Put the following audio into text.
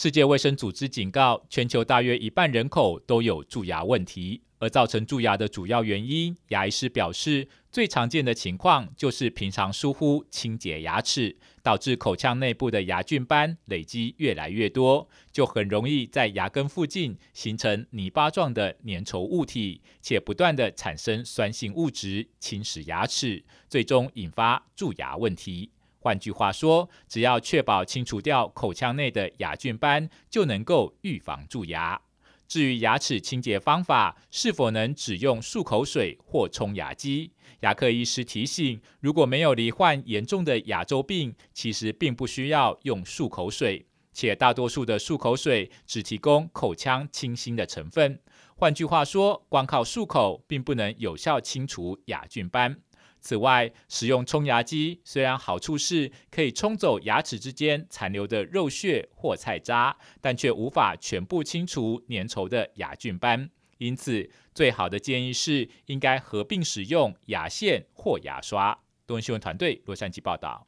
世界卫生组织警告，全球大约一半人口都有蛀牙问题，而造成蛀牙的主要原因，牙医师表示，最常见的情况就是平常疏忽清洁牙齿，导致口腔内部的牙菌斑累积越来越多，就很容易在牙根附近形成泥巴状的粘稠物体，且不断的产生酸性物质侵蚀牙齿，最终引发蛀牙问题。换句话说，只要确保清除掉口腔内的牙菌斑，就能够预防蛀牙。至于牙齿清洁方法是否能只用漱口水或冲牙机，牙科医师提醒，如果没有罹患严重的牙周病，其实并不需要用漱口水，且大多数的漱口水只提供口腔清新的成分。换句话说，光靠漱口并不能有效清除牙菌斑。此外，使用冲牙机虽然好处是可以冲走牙齿之间残留的肉屑或菜渣，但却无法全部清除粘稠的牙菌斑。因此，最好的建议是应该合并使用牙线或牙刷。多闻新闻团队洛杉矶报道。